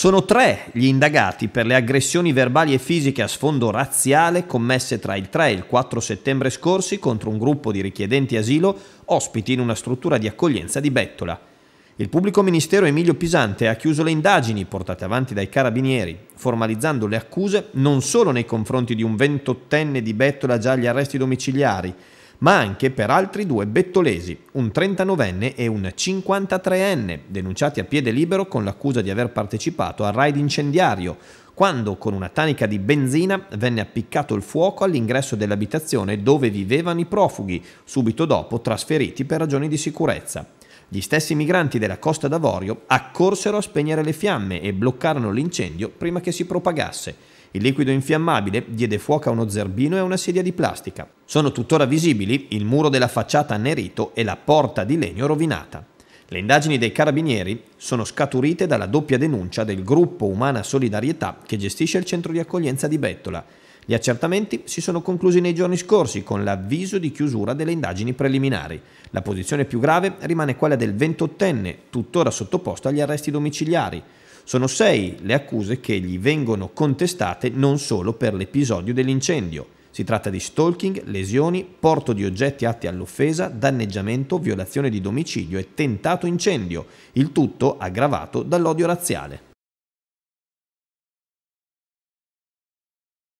Sono tre gli indagati per le aggressioni verbali e fisiche a sfondo razziale commesse tra il 3 e il 4 settembre scorsi contro un gruppo di richiedenti asilo ospiti in una struttura di accoglienza di Bettola. Il pubblico ministero Emilio Pisante ha chiuso le indagini portate avanti dai carabinieri, formalizzando le accuse non solo nei confronti di un ventottenne di Bettola già agli arresti domiciliari, ma anche per altri due bettolesi, un 39enne e un 53enne, denunciati a piede libero con l'accusa di aver partecipato al raid incendiario, quando con una tanica di benzina venne appiccato il fuoco all'ingresso dell'abitazione dove vivevano i profughi, subito dopo trasferiti per ragioni di sicurezza. Gli stessi migranti della Costa d'Avorio accorsero a spegnere le fiamme e bloccarono l'incendio prima che si propagasse. Il liquido infiammabile diede fuoco a uno zerbino e a una sedia di plastica. Sono tuttora visibili il muro della facciata annerito e la porta di legno rovinata. Le indagini dei carabinieri sono scaturite dalla doppia denuncia del gruppo Umana Solidarietà che gestisce il centro di accoglienza di Bettola gli accertamenti si sono conclusi nei giorni scorsi con l'avviso di chiusura delle indagini preliminari. La posizione più grave rimane quella del 28enne, tuttora sottoposto agli arresti domiciliari. Sono sei le accuse che gli vengono contestate non solo per l'episodio dell'incendio. Si tratta di stalking, lesioni, porto di oggetti atti all'offesa, danneggiamento, violazione di domicilio e tentato incendio, il tutto aggravato dall'odio razziale.